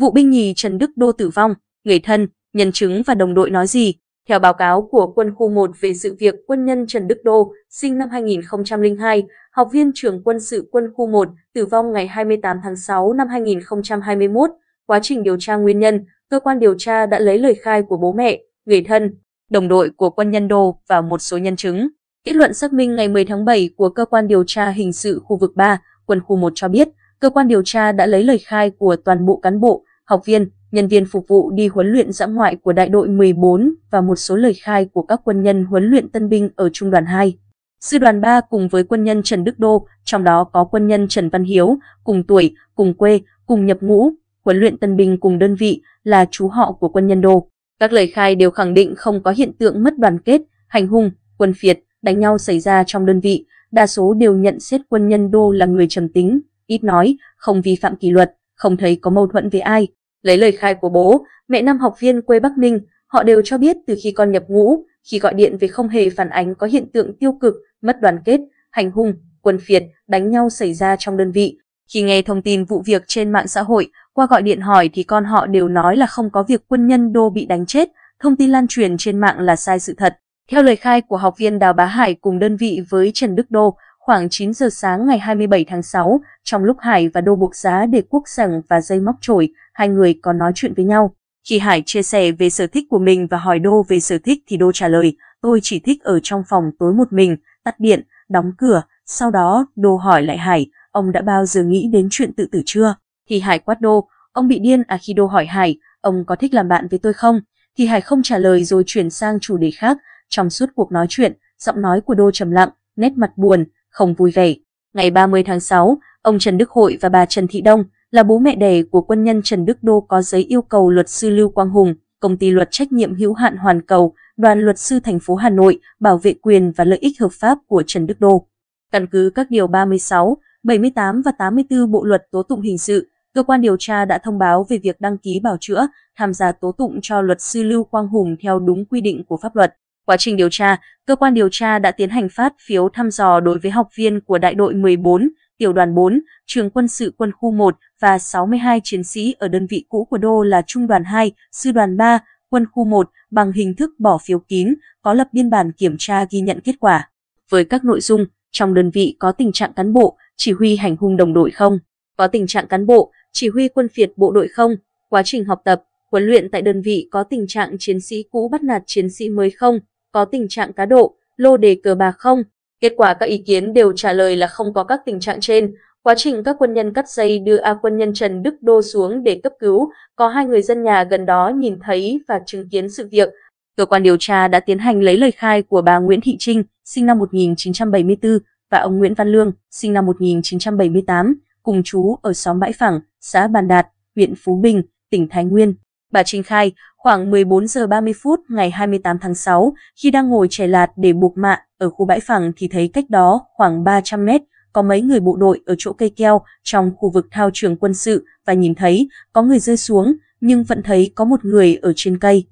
Vụ binh nhì Trần Đức Đô tử vong, người thân, nhân chứng và đồng đội nói gì? Theo báo cáo của quân khu 1 về sự việc quân nhân Trần Đức Đô, sinh năm 2002, học viên trường quân sự quân khu 1, tử vong ngày 28 tháng 6 năm 2021, quá trình điều tra nguyên nhân, cơ quan điều tra đã lấy lời khai của bố mẹ, người thân, đồng đội của quân nhân Đô và một số nhân chứng. Kết luận xác minh ngày 10 tháng 7 của cơ quan điều tra hình sự khu vực 3, quân khu 1 cho biết, cơ quan điều tra đã lấy lời khai của toàn bộ cán bộ, học viên, nhân viên phục vụ đi huấn luyện dã ngoại của đại đội 14 và một số lời khai của các quân nhân huấn luyện tân binh ở trung đoàn 2. Sư đoàn 3 cùng với quân nhân Trần Đức Đô, trong đó có quân nhân Trần Văn Hiếu, cùng tuổi, cùng quê, cùng nhập ngũ, huấn luyện tân binh cùng đơn vị là chú họ của quân nhân Đô. Các lời khai đều khẳng định không có hiện tượng mất đoàn kết, hành hung, quân phiệt, đánh nhau xảy ra trong đơn vị, đa số đều nhận xét quân nhân Đô là người trầm tính, ít nói, không vi phạm kỷ luật, không thấy có mâu thuẫn với ai. Lấy lời khai của bố, mẹ năm học viên quê Bắc Ninh, họ đều cho biết từ khi con nhập ngũ, khi gọi điện về không hề phản ánh có hiện tượng tiêu cực, mất đoàn kết, hành hung, quân phiệt, đánh nhau xảy ra trong đơn vị. Khi nghe thông tin vụ việc trên mạng xã hội, qua gọi điện hỏi thì con họ đều nói là không có việc quân nhân đô bị đánh chết, thông tin lan truyền trên mạng là sai sự thật. Theo lời khai của học viên Đào Bá Hải cùng đơn vị với Trần Đức Đô, Khoảng 9 giờ sáng ngày 27 tháng 6, trong lúc Hải và Đô buộc giá để cuốc sẳng và dây móc chổi, hai người có nói chuyện với nhau. Khi Hải chia sẻ về sở thích của mình và hỏi Đô về sở thích thì Đô trả lời, tôi chỉ thích ở trong phòng tối một mình, tắt điện, đóng cửa. Sau đó, Đô hỏi lại Hải, ông đã bao giờ nghĩ đến chuyện tự tử chưa? Khi Hải quát Đô, ông bị điên à khi Đô hỏi Hải, ông có thích làm bạn với tôi không? Thì Hải không trả lời rồi chuyển sang chủ đề khác. Trong suốt cuộc nói chuyện, giọng nói của Đô trầm lặng, nét mặt buồn, không vui vẻ. Ngày 30 tháng 6, ông Trần Đức Hội và bà Trần Thị Đông là bố mẹ đẻ của quân nhân Trần Đức Đô có giấy yêu cầu luật sư Lưu Quang Hùng, công ty luật trách nhiệm hữu hạn Hoàn Cầu, đoàn luật sư thành phố Hà Nội bảo vệ quyền và lợi ích hợp pháp của Trần Đức Đô. Căn cứ các điều 36, 78 và 84 Bộ luật tố tụng hình sự, cơ quan điều tra đã thông báo về việc đăng ký bảo chữa, tham gia tố tụng cho luật sư Lưu Quang Hùng theo đúng quy định của pháp luật. Quá trình điều tra, cơ quan điều tra đã tiến hành phát phiếu thăm dò đối với học viên của đại đội 14, tiểu đoàn 4, trường quân sự quân khu 1 và 62 chiến sĩ ở đơn vị cũ của đô là trung đoàn 2, sư đoàn 3, quân khu 1 bằng hình thức bỏ phiếu kín, có lập biên bản kiểm tra ghi nhận kết quả. Với các nội dung, trong đơn vị có tình trạng cán bộ, chỉ huy hành hung đồng đội không? Có tình trạng cán bộ, chỉ huy quân phiệt bộ đội không? Quá trình học tập, huấn luyện tại đơn vị có tình trạng chiến sĩ cũ bắt nạt chiến sĩ mới không? có tình trạng cá độ, lô đề cờ bạc không? Kết quả các ý kiến đều trả lời là không có các tình trạng trên. Quá trình các quân nhân cắt dây đưa A quân nhân Trần Đức Đô xuống để cấp cứu, có hai người dân nhà gần đó nhìn thấy và chứng kiến sự việc. Cơ quan điều tra đã tiến hành lấy lời khai của bà Nguyễn Thị Trinh, sinh năm 1974, và ông Nguyễn Văn Lương, sinh năm 1978, cùng chú ở xóm Bãi Phẳng, xã Bàn Đạt, huyện Phú Bình, tỉnh Thái Nguyên. Bà Trinh khai, Khoảng 14 giờ 30 phút ngày 28 tháng 6, khi đang ngồi chè lạt để buộc mạ ở khu bãi phẳng thì thấy cách đó khoảng 300 mét có mấy người bộ đội ở chỗ cây keo trong khu vực thao trường quân sự và nhìn thấy có người rơi xuống nhưng vẫn thấy có một người ở trên cây.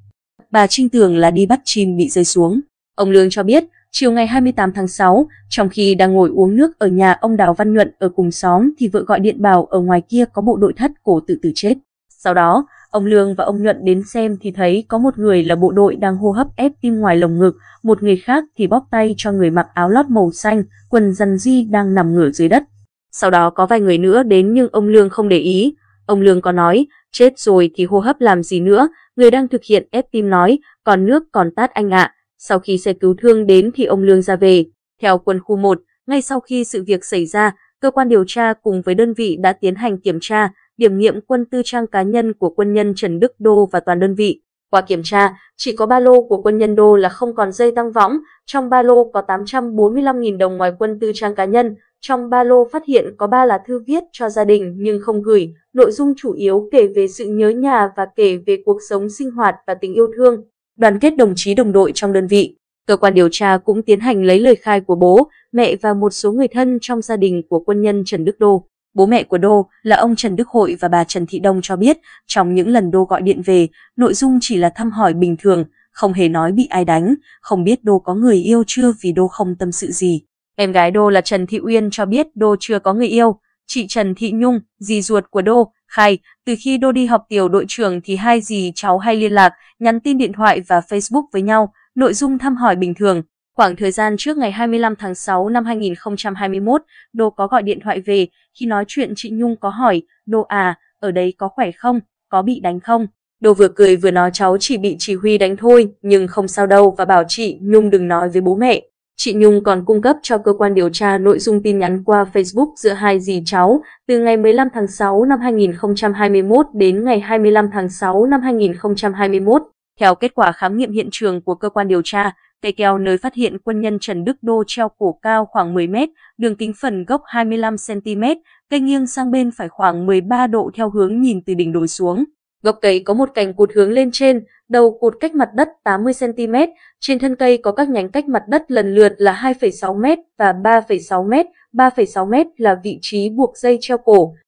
Bà Trinh tưởng là đi bắt chim bị rơi xuống. Ông Lương cho biết, chiều ngày 28 tháng 6, trong khi đang ngồi uống nước ở nhà ông Đào Văn Nhuận ở cùng xóm thì vợ gọi điện bảo ở ngoài kia có bộ đội thất cổ tự tử chết. Sau đó, Ông Lương và ông Nhuận đến xem thì thấy có một người là bộ đội đang hô hấp ép tim ngoài lồng ngực, một người khác thì bóp tay cho người mặc áo lót màu xanh, quần dần di đang nằm ngửa dưới đất. Sau đó có vài người nữa đến nhưng ông Lương không để ý. Ông Lương có nói, chết rồi thì hô hấp làm gì nữa, người đang thực hiện ép tim nói, còn nước còn tát anh ạ. À. Sau khi xe cứu thương đến thì ông Lương ra về. Theo quân khu 1, ngay sau khi sự việc xảy ra, cơ quan điều tra cùng với đơn vị đã tiến hành kiểm tra, điểm nghiệm quân tư trang cá nhân của quân nhân Trần Đức Đô và toàn đơn vị. Qua kiểm tra, chỉ có ba lô của quân nhân Đô là không còn dây tăng võng, trong ba lô có 845.000 đồng ngoài quân tư trang cá nhân, trong ba lô phát hiện có ba lá thư viết cho gia đình nhưng không gửi, nội dung chủ yếu kể về sự nhớ nhà và kể về cuộc sống sinh hoạt và tình yêu thương, đoàn kết đồng chí đồng đội trong đơn vị. Cơ quan điều tra cũng tiến hành lấy lời khai của bố, mẹ và một số người thân trong gia đình của quân nhân Trần Đức Đô. Bố mẹ của Đô là ông Trần Đức Hội và bà Trần Thị Đông cho biết, trong những lần Đô gọi điện về, nội dung chỉ là thăm hỏi bình thường, không hề nói bị ai đánh, không biết Đô có người yêu chưa vì Đô không tâm sự gì. Em gái Đô là Trần Thị Uyên cho biết Đô chưa có người yêu. Chị Trần Thị Nhung, dì ruột của Đô, khai, từ khi Đô đi học tiểu đội trưởng thì hai dì cháu hay liên lạc, nhắn tin điện thoại và Facebook với nhau, nội dung thăm hỏi bình thường. Khoảng thời gian trước ngày 25 tháng 6 năm 2021, Đô có gọi điện thoại về, khi nói chuyện chị Nhung có hỏi, đồ à, ở đấy có khỏe không, có bị đánh không? Đồ vừa cười vừa nói cháu chỉ bị chỉ huy đánh thôi, nhưng không sao đâu và bảo chị Nhung đừng nói với bố mẹ. Chị Nhung còn cung cấp cho cơ quan điều tra nội dung tin nhắn qua Facebook giữa hai dì cháu từ ngày 15 tháng 6 năm 2021 đến ngày 25 tháng 6 năm 2021. Theo kết quả khám nghiệm hiện trường của cơ quan điều tra, Cây keo nơi phát hiện quân nhân Trần Đức Đô treo cổ cao khoảng 10 m đường kính phần gốc 25cm, cây nghiêng sang bên phải khoảng 13 độ theo hướng nhìn từ đỉnh đồi xuống. Gốc cây có một cành cụt hướng lên trên, đầu cụt cách mặt đất 80cm, trên thân cây có các nhánh cách mặt đất lần lượt là 2,6m và 3,6m, 3,6m là vị trí buộc dây treo cổ,